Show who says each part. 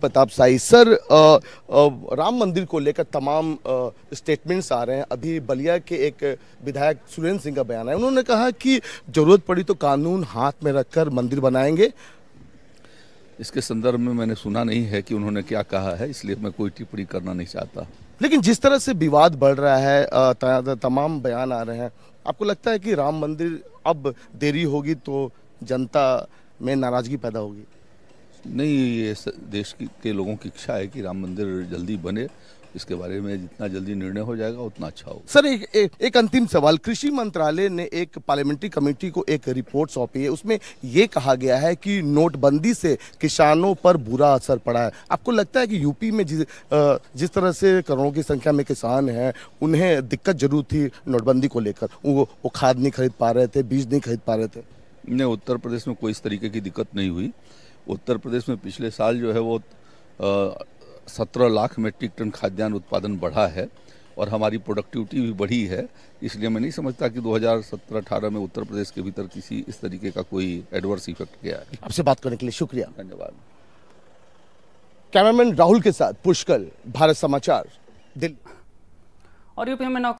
Speaker 1: Pratap Sai sir आ, आ, राम मंदिर को लेकर तमाम स्टेटमेंट्स आ रहे हैं अभी बलिया के एक विधायक सुरेंद्र सिंह का बयान है उन्होंने कहा कि जरूरत पड़ी तो कानून हाथ में रखकर मंदिर बनाएंगे इसके संदर्भ में मैंने सुना नहीं
Speaker 2: है कि उन्होंने क्या कहा है इसलिए मैं कोई टिप्पणी करना नहीं चाहता
Speaker 1: लेकिन जिस तरह से विवाद बढ़ रहा है तमाम बयान आ रहे हैं आपको लगता है कि राम मंदिर अब देरी होगी तो जनता में नाराजगी पैदा होगी नहीं ये देश
Speaker 2: के लोगों की इच्छा है कि राम मंदिर जल्दी बने इसके बारे में जितना जल्दी निर्णय हो जाएगा उतना अच्छा होगा
Speaker 1: सर एक एक, एक अंतिम सवाल कृषि मंत्रालय ने एक पार्लियामेंट्री कमेटी को एक रिपोर्ट सौंपी है उसमें ये कहा गया है कि नोटबंदी से किसानों पर बुरा असर पड़ा है आपको लगता है कि यूपी में जिस जिस तरह से करोड़ों की संख्या में किसान हैं उन्हें दिक्कत जरूर थी नोटबंदी को लेकर वो, वो खाद नहीं खरीद पा रहे थे बीज नहीं खरीद पा रहे थे
Speaker 2: नहीं उत्तर प्रदेश में कोई इस तरीके की दिक्कत नहीं हुई उत्तर प्रदेश में पिछले साल जो है वो सत्रह लाख मेट्रिक टन खाद्यान्न उत्पादन बढ़ा है और हमारी प्रोडक्टिविटी भी बढ़ी है इसलिए मैं नहीं समझता कि 2017-18 में उत्तर प्रदेश के भीतर किसी इस तरीके का कोई एडवर्स इफेक्ट गया है
Speaker 1: आपसे बात करने के लिए शुक्रिया धन्यवाद कैमरामैन राहुल के साथ पुष्कर भारत समाचार दिल्ली और यूपी में